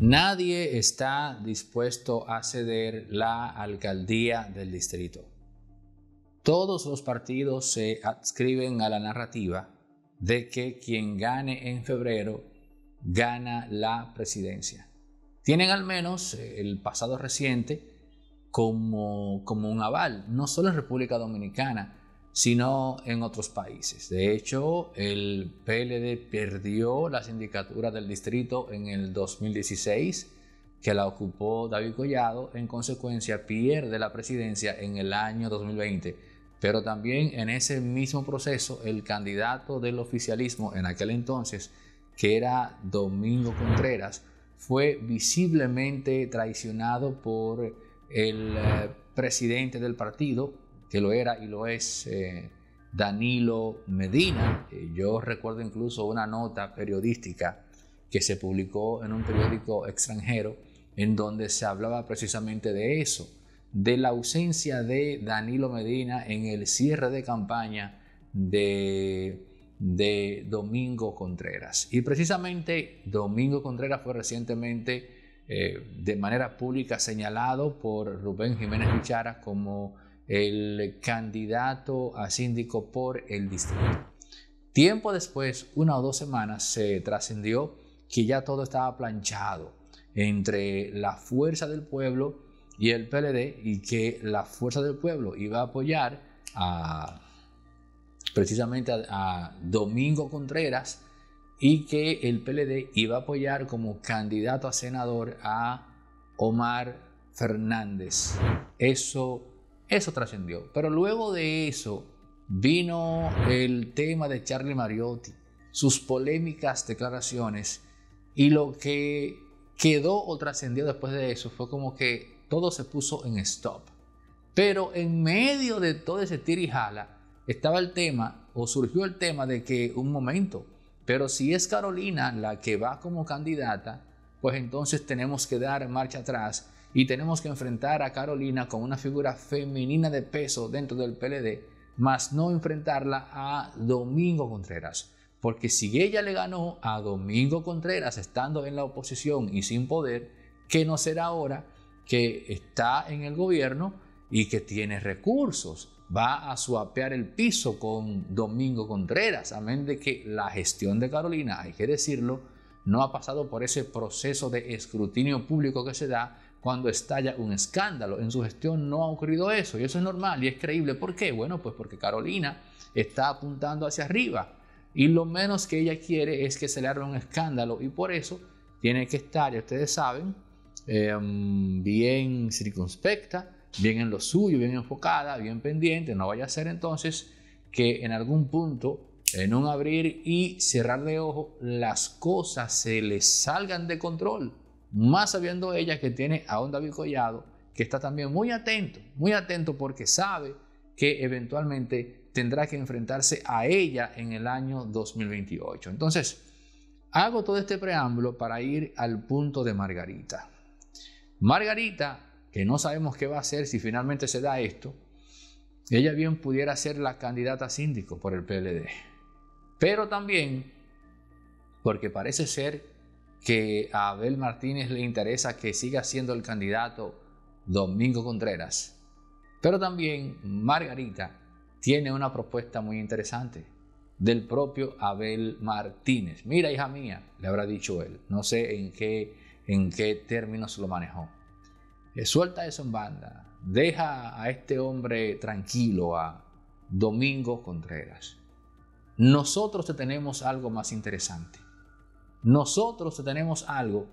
Nadie está dispuesto a ceder la alcaldía del distrito. Todos los partidos se adscriben a la narrativa de que quien gane en febrero gana la presidencia. Tienen al menos eh, el pasado reciente como, como un aval, no solo en República Dominicana, sino en otros países. De hecho, el PLD perdió la sindicatura del distrito en el 2016, que la ocupó David Collado, en consecuencia pierde la presidencia en el año 2020. Pero también en ese mismo proceso, el candidato del oficialismo en aquel entonces, que era Domingo Contreras, fue visiblemente traicionado por el eh, presidente del partido, que lo era y lo es eh, Danilo Medina. Yo recuerdo incluso una nota periodística que se publicó en un periódico extranjero en donde se hablaba precisamente de eso, de la ausencia de Danilo Medina en el cierre de campaña de, de Domingo Contreras. Y precisamente Domingo Contreras fue recientemente eh, de manera pública señalado por Rubén Jiménez Vichara como el candidato a síndico por el distrito. Tiempo después, una o dos semanas, se trascendió que ya todo estaba planchado entre la fuerza del pueblo y el PLD y que la fuerza del pueblo iba a apoyar precisamente a, Domingo Contreras y que el PLD iba a apoyar como candidato a senador a Omar Fernández. Eso eso trascendió. Pero luego de eso vino el tema de Charlie Mariotti, sus polémicas declaraciones y lo que quedó o trascendió después de eso fue como que todo se puso en stop. Pero en medio de todo ese tir y jala estaba el tema o surgió el tema de que un momento, pero si es Carolina la que va como candidata, pues entonces tenemos que dar marcha atrás y tenemos que enfrentar a Carolina con una figura femenina de peso dentro del PLD, más no enfrentarla a Domingo Contreras. Porque si ella le ganó a Domingo Contreras estando en la oposición y sin poder, ¿qué no será ahora que está en el gobierno y que tiene recursos? Va a suapear el piso con Domingo Contreras, amén de que la gestión de Carolina, hay que decirlo, no ha pasado por ese proceso de escrutinio público que se da cuando estalla un escándalo. En su gestión no ha ocurrido eso y eso es normal y es creíble. ¿Por qué? Bueno, pues porque Carolina está apuntando hacia arriba y lo menos que ella quiere es que se le arme un escándalo y por eso tiene que estar, ya ustedes saben, em, bien circunspecta, bien en lo suyo, bien enfocada, bien pendiente. No vaya a ser entonces que en algún punto, en un abrir y cerrar de ojo, las cosas se le salgan de control más sabiendo ella que tiene a un David Collado que está también muy atento, muy atento porque sabe que eventualmente tendrá que enfrentarse a ella en el año 2028. Entonces, hago todo este preámbulo para ir al punto de Margarita. Margarita, que no sabemos qué va a hacer si finalmente se da esto, ella bien pudiera ser la candidata síndico por el PLD. Pero también, porque parece ser que a Abel Martínez le interesa que siga siendo el candidato Domingo Contreras. Pero también Margarita tiene una propuesta muy interesante del propio Abel Martínez. Mira, hija mía, le habrá dicho él. No sé en qué, en qué términos lo manejó. Eh, suelta eso en banda. Deja a este hombre tranquilo, a Domingo Contreras. Nosotros tenemos algo más interesante. Nosotros tenemos algo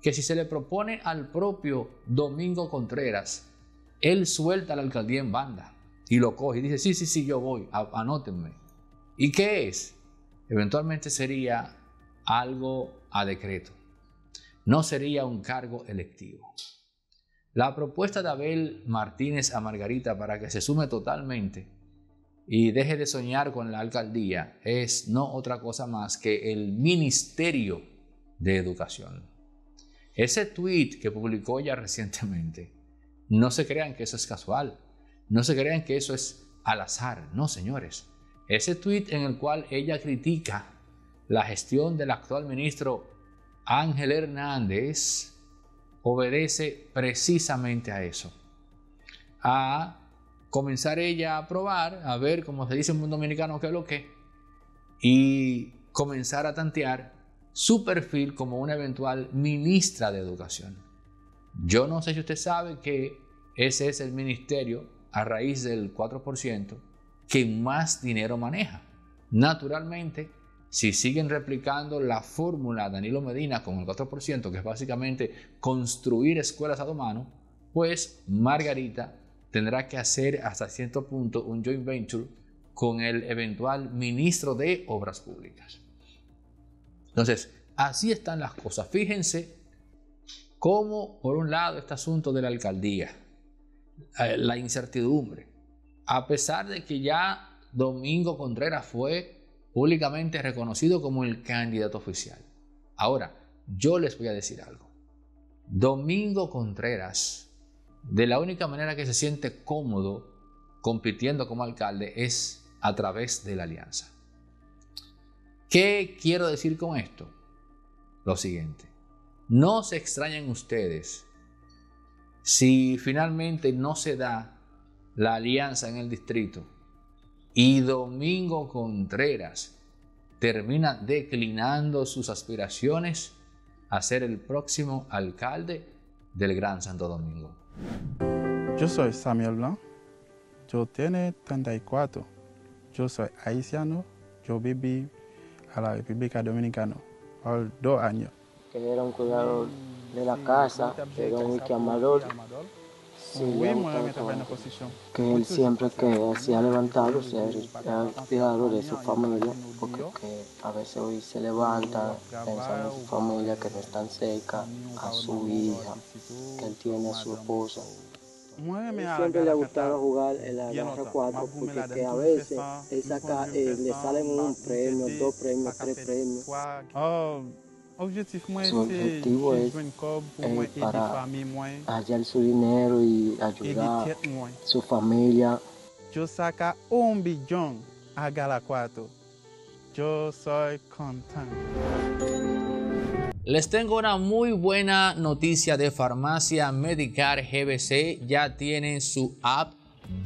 que si se le propone al propio Domingo Contreras, él suelta la alcaldía en banda y lo coge y dice, sí, sí, sí, yo voy, anótenme. ¿Y qué es? Eventualmente sería algo a decreto. No sería un cargo electivo. La propuesta de Abel Martínez a Margarita para que se sume totalmente y deje de soñar con la alcaldía. Es no otra cosa más que el Ministerio de Educación. Ese tweet que publicó ya recientemente, no se crean que eso es casual, no se crean que eso es al azar, no señores. Ese tweet en el cual ella critica la gestión del actual ministro Ángel Hernández obedece precisamente a eso, a comenzar ella a probar, a ver, como se dice en mundo dominicano, qué es lo que, y comenzar a tantear su perfil como una eventual ministra de educación. Yo no sé si usted sabe que ese es el ministerio, a raíz del 4%, que más dinero maneja. Naturalmente, si siguen replicando la fórmula Danilo Medina con el 4%, que es básicamente construir escuelas a mano, pues Margarita tendrá que hacer hasta cierto punto un joint venture con el eventual ministro de Obras Públicas. Entonces, así están las cosas. Fíjense cómo, por un lado, este asunto de la alcaldía, eh, la incertidumbre, a pesar de que ya Domingo Contreras fue públicamente reconocido como el candidato oficial. Ahora, yo les voy a decir algo. Domingo Contreras de la única manera que se siente cómodo compitiendo como alcalde es a través de la alianza. ¿Qué quiero decir con esto? Lo siguiente. No se extrañen ustedes si finalmente no se da la alianza en el distrito y Domingo Contreras termina declinando sus aspiraciones a ser el próximo alcalde del Gran Santo Domingo. Yo soy Samuel Blanc, yo tengo 34, yo soy haitiano, yo viví a la República Dominicana por dos años. era un cuidado de la casa, era un amador. Que él siempre que se ha levantado, se ha inspirado de su familia, porque a veces hoy se levanta pensando en su familia que no están seca, a su hija, que él tiene a su esposa. Siempre le ha gustado jugar en la 4 porque que a veces eh, le salen un premio, dos premios, tres premios objetivo es eh, para hallar su dinero y ayudar a su familia. Yo saca un billón a Galacuato. Yo soy contento. Les tengo una muy buena noticia de Farmacia Medicar GBC. Ya tienen su app.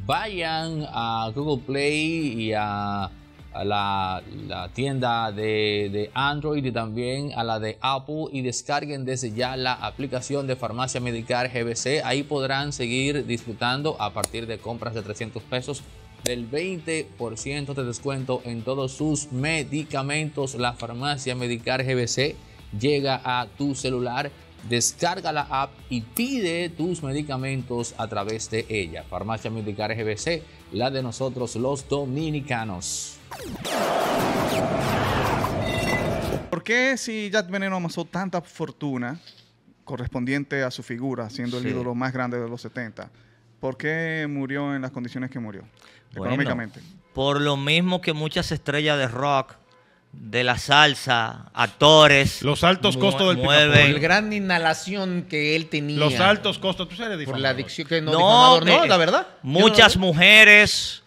Vayan a Google Play y a a la, tienda de, Android y también a la de Apple y descarguen desde ya la aplicación de Farmacia Medicar GBC. Ahí podrán seguir disfrutando a partir de compras de 300 pesos del 20% de descuento en todos sus medicamentos. La Farmacia Medicar GBC llega a tu celular. Descarga la app y pide tus medicamentos a través de ella. Farmacia Medicar GBC, la de nosotros los dominicanos. ¿Por qué si Jack Veneno amasó tanta fortuna correspondiente a su figura, siendo el ídolo más grande de los 70? ¿Por qué murió en las condiciones que murió económicamente? Por lo mismo que muchas estrellas de rock, de la salsa, actores. Los altos costos del mueven. el gran inhalación que él tenía. Los altos costos. Tú pues, Por la adicción que no, no la verdad. Muchas mujeres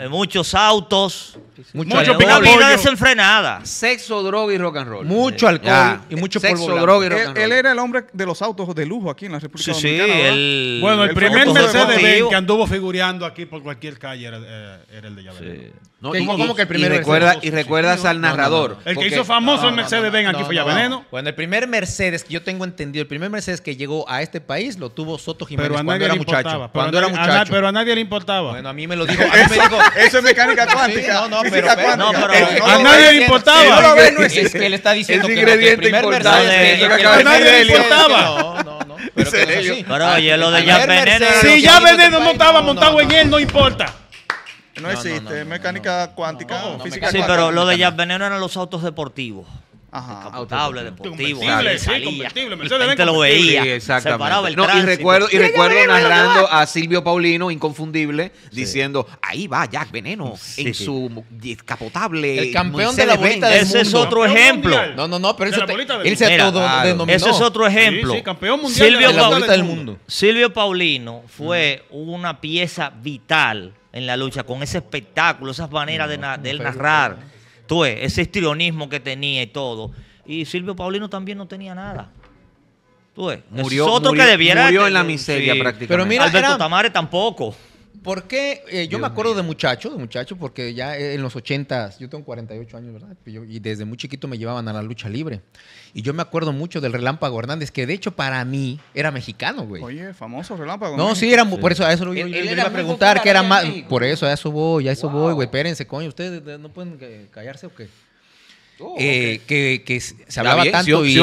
eh, muchos autos. Mucho, vida desenfrenada. Sexo, droga y rock and roll. Mucho alcohol y mucho polvo Sexo, droga y rock Él, roll él era el hombre de los autos de lujo aquí en la República Sí, sí, Bueno, el, primer Mercedes Benz que anduvo figureando aquí por cualquier calle era, eh, el de Llaverito. No, ¿Cómo- que el primero y recuerda, y recuerdas al narrador. El que hizo famoso el Mercedes Benz aquí fue Yaveneno. Bueno, el primer Mercedes que yo tengo entendido, el primer Mercedes que llegó a este país lo tuvo Soto Jiménez cuando era muchacho. pero a nadie- muchacho. Pero nadie le importaba. Bueno, a mí me lo dijo. eso es mecánica cuántica. no, no, pero, no, a nadie le importaba. No es, que él está diciendo que, el primer Mercedes a nadie le importaba. No, no, no. Pero, sí. pero oye, lo de ya veneno. Si ya veneno no estaba montado en él, no importa. No, existe, mecánica cuántica o física. Sí, pero lo de ya veneno eran los autos deportivos. Ajá, deportivo, convertible, sí, Mercedes lo veía, exactamente. no, y recuerdo y recuerdo narrando a Silvio Paulino inconfundible diciendo, "Ahí va Jack Veneno sí. en su descapotable El campeón de la bolita del Ese es otro ejemplo. No, no, no, pero eso te, él se Mira, todo denominó. Ese es otro ejemplo. Sí, campeón mundial Silvio de la del mundo. Silvio Paulino fue una pieza vital en la lucha con ese espectáculo, esas maneras de, él narrar Tú ese histrionismo que tenía y todo. Y Silvio Paulino también no tenía nada. murió, es que debiera. en la miseria prácticamente. Pero mira, Alberto tampoco. ¿Por qué? Eh, yo me acuerdo de muchacho, de muchacho, porque ya en los 80, yo tengo 48 años, ¿verdad? Pues y desde muy chiquito me llevaban a la lucha libre. Y yo me acuerdo mucho del Relámpago Hernández, que de hecho para mí era mexicano, güey. Oye, famoso Relámpago. No, sí, era, por eso a eso lo a preguntar, que era más. Por eso, a eso voy, a eso voy, güey. Espérense, coño, ¿ustedes no pueden eh, callarse o qué? Oh, eh, que, se hablaba tanto y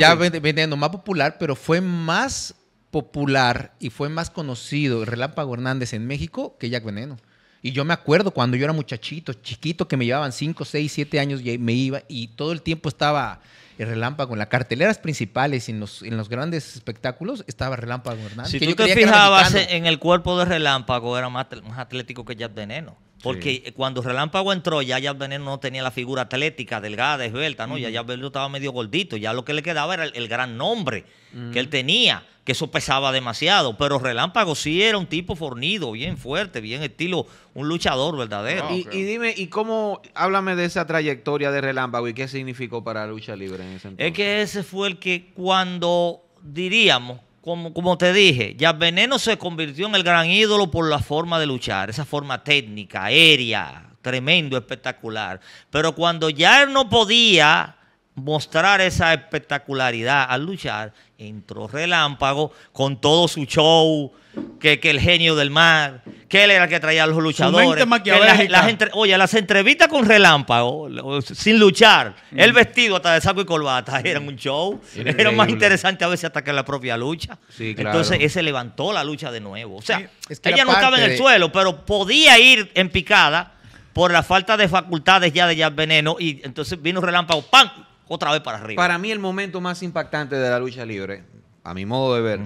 ya vendiendo más popular, pero fue más popular y fue más conocido Relámpago Hernández en México que Jack Veneno. Y yo me acuerdo cuando yo era muchachito, chiquito, que me llevaban 5, 6, 7 años y me iba y todo el tiempo estaba el Relámpago en las carteleras principales, en los, en los grandes espectáculos, estaba Relámpago Hernández. Si que tú te fijabas en el cuerpo de Relámpago, era más, más atlético que Jack Veneno. Porque cuando Relámpago entró, ya ya no tenía la figura atlética, delgada, esbelta, ¿no? Ya estaba medio gordito. Ya lo que le quedaba era el, gran nombre que él tenía, que eso pesaba demasiado. Pero Relámpago sí era un tipo fornido, bien fuerte, bien estilo, un luchador verdadero. Ah, y, dime, ¿y cómo? Háblame de esa trayectoria de Relámpago y qué significó para la lucha libre en ese entonces. Es que ese fue el que cuando diríamos como, te dije, ya Veneno se convirtió en el gran ídolo por la forma de luchar, esa forma técnica, aérea, tremendo, espectacular. Pero cuando ya no podía mostrar esa espectacularidad al luchar, entró Relámpago con todo su show, que, el genio del mar, que él era el que traía a los luchadores. la oye, las entrevistas con Relámpago, sin luchar, el mm. vestido hasta de saco y corbata, era un show, era más interesante a veces hasta que la propia lucha. Entonces, ese levantó la lucha de nuevo. O sea, ella no estaba en el suelo, pero podía ir en picada por la falta de facultades ya de ya Veneno y entonces vino Relámpago, ¡pam! otra vez para arriba. Para mí el momento más impactante de la lucha libre, a mi modo de ver,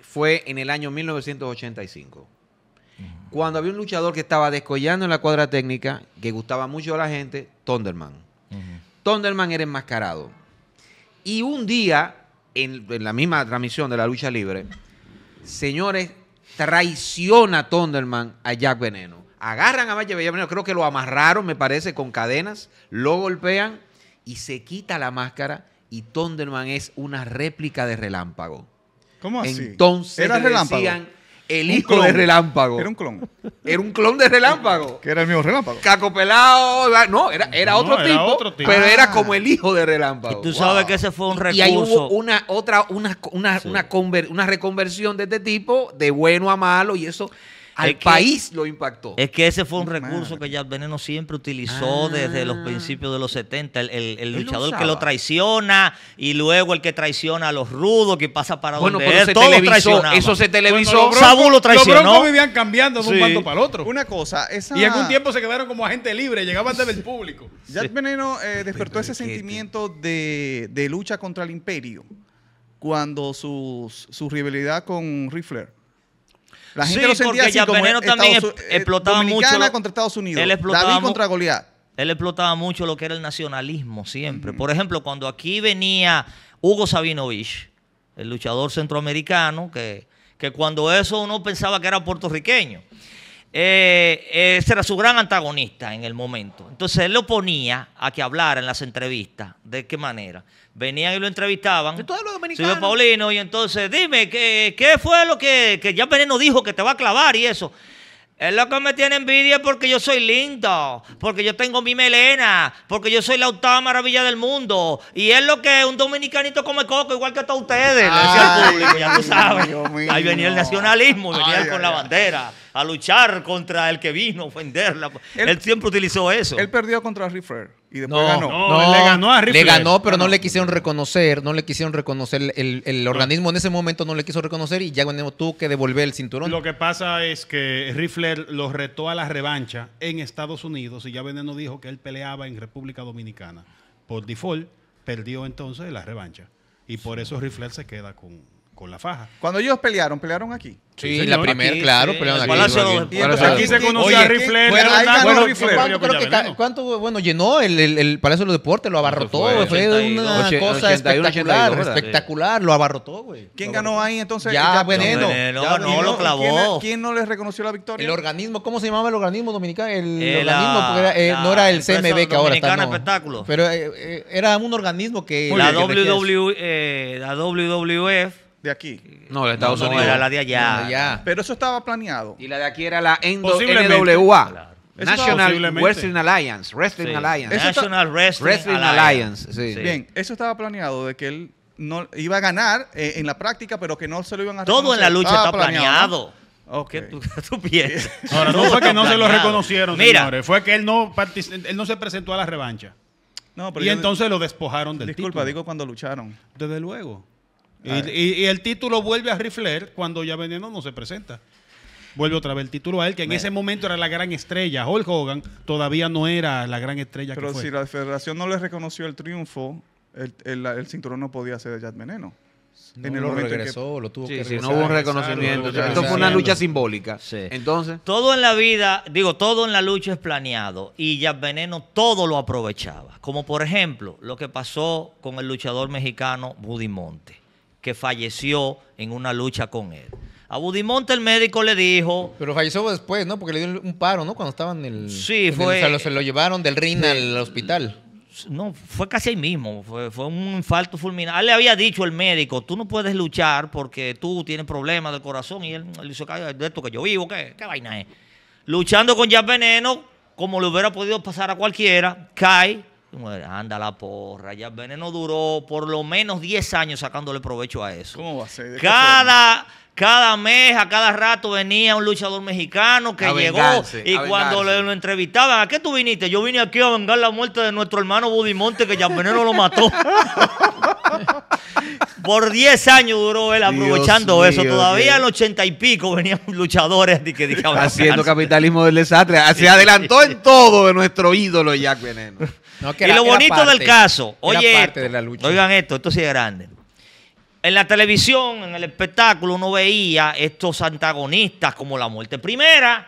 fue en el año 1985. Cuando había un luchador que estaba descollando en la cuadra técnica, que gustaba mucho a la gente, Thunderman. Tonderman era enmascarado. Y un día, en, la misma transmisión de la lucha libre, señores, traiciona a Thunderman a Jack Veneno. Agarran a Jack Veneno, creo que lo amarraron, me parece, con cadenas, lo golpean y se quita la máscara y Tonderman es una réplica de Relámpago. ¿Cómo así? Entonces decían el hijo de Relámpago. Era un clon. Era un clon de Relámpago. que era el mismo Relámpago. Caco No, era, era, otro, tipo, Pero era ah. como el hijo de Relámpago. Y tú sabes que ese fue un recurso. Y ahí hubo una, otra, una, una reconversión de este tipo de bueno a malo y eso al país lo impactó. Es que ese fue un recurso que Jack Veneno siempre utilizó ah. desde los principios de los 70. El, luchador que lo traiciona y luego el que traiciona a los rudos, que pasa para bueno, donde él, se televisó, Eso se televisó. Bueno, Sabu lo traicionó. Los vivían cambiando de un bando para el otro. Una cosa. Esa... Y algún tiempo se quedaron como agente libre, llegaban del público. Jack Veneno eh, despertó ese sentimiento de, lucha contra el imperio cuando su rivalidad con Riffler la gente sí, lo sentía porque así, como también eh, explotaba mucho. Estados Unidos. Él explotaba contra Goliat. Él explotaba mucho lo que era el nacionalismo siempre. Por ejemplo, cuando aquí venía Hugo Sabinovich, el luchador centroamericano, que, que cuando eso uno pensaba que era puertorriqueño. Eh, era su gran antagonista en el momento. Entonces él lo ponía a que hablara en las entrevistas. ¿De qué manera? Venían y lo entrevistaban. De todos los dominicanos. Paulino, y entonces, dime, ¿qué, fue lo que, que ya Veneno dijo que te va a clavar y eso? Es lo que me tiene envidia porque yo soy lindo, porque yo tengo mi melena, porque yo soy la octava maravilla del mundo. Y es lo que un dominicanito come coco, igual que todos ustedes, le decía al público, ya tú sabes. Ahí venía el nacionalismo, venía con la bandera a luchar contra el que vino a ofenderla. Él, siempre utilizó eso. Él perdió contra Riffler y después ganó. No, no, le ganó a Riffler. Le ganó, pero no, le quisieron reconocer, no le quisieron reconocer. El, organismo en ese momento no le quiso reconocer y ya Veneno tuvo que devolver el cinturón. Lo que pasa es que Riffler lo retó a la revancha en Estados Unidos y ya Veneno dijo que él peleaba en República Dominicana. Por default, perdió entonces la revancha. Y por eso Riffler se queda con, con la faja. Cuando ellos pelearon, pelearon aquí. Sí, la primera, claro, pelearon aquí. Palacio aquí, aquí se conoció a Rifle. ¿cuánto, bueno, llenó el, el, el Palacio de los Deportes? Lo abarrotó, fue, una cosa espectacular, espectacular. Lo abarrotó, güey. ¿Quién ganó ahí entonces? Ya, ya veneno. no, lo clavó. ¿Quién, no les reconoció la victoria? El organismo, ¿cómo se llamaba el organismo dominicano? El, organismo, porque eh, no era el CMB que ahora está. Dominicana espectáculo. Pero eh, eh, era un organismo que... la WWF de aquí. No, de Estados Unidos. No, era la de allá. Pero eso estaba planeado. Y la de aquí era la Endo NWA. National Wrestling Alliance. Wrestling Alliance. National Wrestling, Alliance. Sí. Bien, eso estaba planeado de que él no iba a ganar eh, en la práctica, pero que no se lo iban a Todo en la lucha estaba está planeado. tú, piensas? Ahora, no fue que no se lo reconocieron, Mira. señores. Fue que él no, él no se presentó a la revancha. y entonces lo despojaron del Disculpa, digo cuando lucharon. Desde luego. Y, el título vuelve a Rifler cuando ya Veneno no se presenta. Vuelve otra vez el título a él, que en ese momento era la gran estrella. Hulk Hogan todavía no era la gran estrella Pero que si la federación no le reconoció el triunfo, el, cinturón no podía ser de Jack Veneno. No, en el lo regresó, lo tuvo que sí, no hubo un reconocimiento. Esto fue una lucha simbólica. Entonces. Todo en la vida, digo, todo en la lucha es planeado. Y ya Veneno todo lo aprovechaba. Como por ejemplo, lo que pasó con el luchador mexicano Buddy Monte que falleció en una lucha con él. A Budimonte el médico le dijo. Pero falleció después, ¿no? Porque le dio un paro, ¿no? Cuando estaban en el. Sí, fue. se lo llevaron del RIN al hospital. No, fue casi ahí mismo. Fue, un infarto fulminante. Ah, le había dicho el médico: tú no puedes luchar porque tú tienes problemas de corazón. Y él le hizo de esto que yo vivo, ¿qué, vaina es? Luchando con ya Veneno, como le hubiera podido pasar a cualquiera, cae anda la porra, ya veneno duró por lo menos 10 años sacándole provecho a eso. ¿Cómo va a ser? Cada, cada mes, a cada rato venía un luchador mexicano que llegó y cuando lo entrevistaban, ¿a qué tú viniste? Yo vine aquí a vengar la muerte de nuestro hermano Monte que ya veneno lo mató. Por 10 años duró él aprovechando eso. Todavía en los ochenta y pico venían luchadores que, haciendo capitalismo del desastre. Se adelantó en todo de nuestro ídolo Jack Veneno. y lo bonito del caso, oye, oigan esto, esto sí es grande. En la televisión, en el espectáculo, uno veía estos antagonistas como la muerte primera.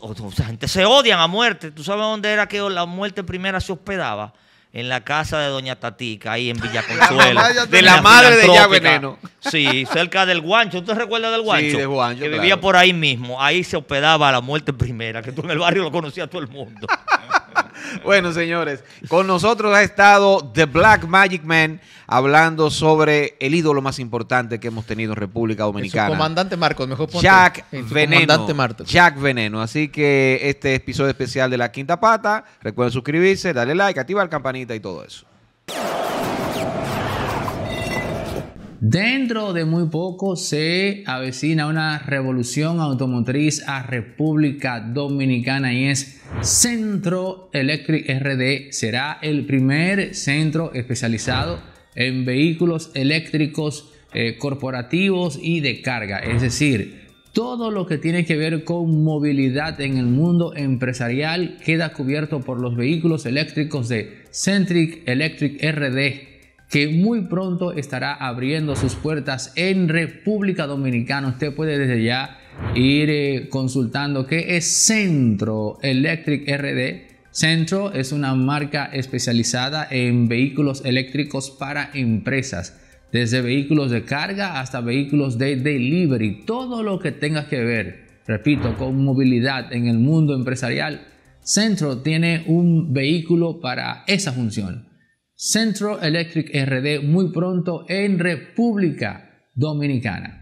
O gente se odian a muerte. ¿Tú sabes dónde era que la muerte primera se hospedaba? en la casa de Doña Tatica, ahí en Villa Consuelo. de la madre de Ya Veneno. Sí, cerca del Guancho. te recuerda del Guancho? Sí, Guancho. Que vivía por ahí mismo. Ahí se hospedaba la muerte primera, que tú en el barrio lo conocías todo el mundo. bueno, señores, con nosotros ha estado The Black Magic Man hablando sobre el ídolo más importante que hemos tenido en República Dominicana. comandante Marcos, mejor ponte. Jack Veneno. Comandante Jack Veneno. Así que este episodio especial de La Quinta Pata, recuerden suscribirse, darle like, activar la campanita y todo eso. Dentro de muy poco se avecina una revolución automotriz a República Dominicana y es Centro Electric RD será el primer centro especializado en vehículos eléctricos eh, corporativos y de carga, es decir, todo lo que tiene que ver con movilidad en el mundo empresarial queda cubierto por los vehículos eléctricos de Centric Electric RD, que muy pronto estará abriendo sus puertas en República Dominicana. Usted puede desde ya ir eh, consultando qué es Centro Electric RD. Centro es una marca especializada en vehículos eléctricos para empresas, desde vehículos de carga hasta vehículos de delivery, todo lo que tenga que ver, repito, con movilidad en el mundo empresarial. Centro tiene un vehículo para esa función. Centro Electric RD muy pronto en República Dominicana.